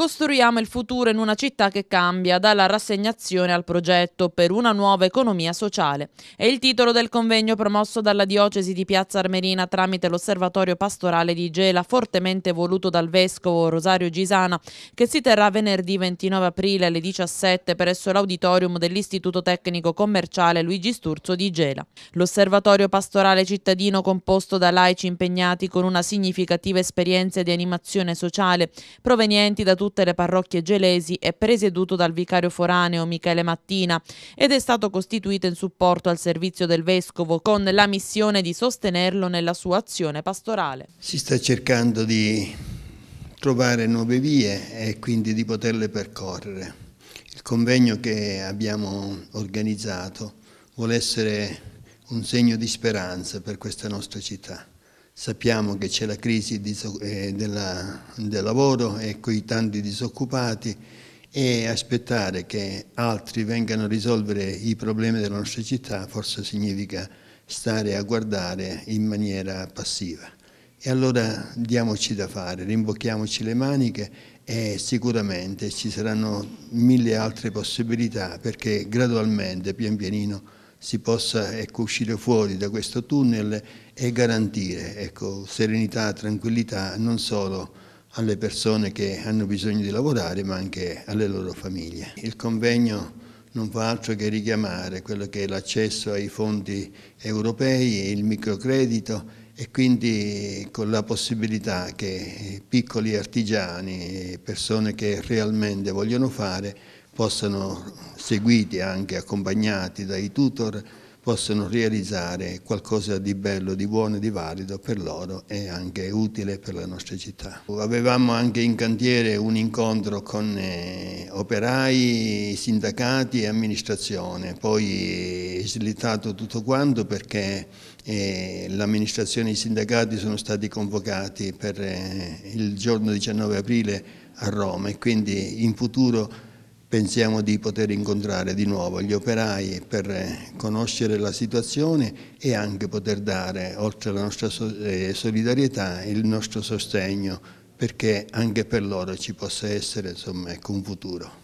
Costruiamo il futuro in una città che cambia, dalla rassegnazione al progetto per una nuova economia sociale. È il titolo del convegno promosso dalla diocesi di Piazza Armerina tramite l'osservatorio pastorale di Gela, fortemente voluto dal vescovo Rosario Gisana, che si terrà venerdì 29 aprile alle 17 presso l'auditorium dell'Istituto Tecnico Commerciale Luigi Sturzo di Gela. L'osservatorio pastorale cittadino composto da laici impegnati con una significativa esperienza di animazione sociale provenienti da tutti tutte le parrocchie gelesi e presieduto dal vicario foraneo Michele Mattina ed è stato costituito in supporto al servizio del Vescovo con la missione di sostenerlo nella sua azione pastorale. Si sta cercando di trovare nuove vie e quindi di poterle percorrere. Il convegno che abbiamo organizzato vuole essere un segno di speranza per questa nostra città. Sappiamo che c'è la crisi eh, della, del lavoro e coi tanti disoccupati e aspettare che altri vengano a risolvere i problemi della nostra città forse significa stare a guardare in maniera passiva. E allora diamoci da fare, rimbocchiamoci le maniche e sicuramente ci saranno mille altre possibilità perché gradualmente, pian pianino, si possa ecco, uscire fuori da questo tunnel e garantire ecco, serenità, tranquillità non solo alle persone che hanno bisogno di lavorare ma anche alle loro famiglie. Il convegno non fa altro che richiamare quello che è l'accesso ai fondi europei, il microcredito e quindi con la possibilità che piccoli artigiani, persone che realmente vogliono fare, possano, seguiti anche accompagnati dai tutor, possano realizzare qualcosa di bello, di buono e di valido per loro e anche utile per la nostra città. Avevamo anche in cantiere un incontro con eh, operai, sindacati e amministrazione, poi è slittato tutto quanto perché eh, l'amministrazione e i sindacati sono stati convocati per eh, il giorno 19 aprile a Roma e quindi in futuro pensiamo di poter incontrare di nuovo gli operai per eh, conoscere la situazione e anche poter dare, oltre alla nostra eh, solidarietà, il nostro sostegno perché anche per loro ci possa essere insomma, ecco, un futuro.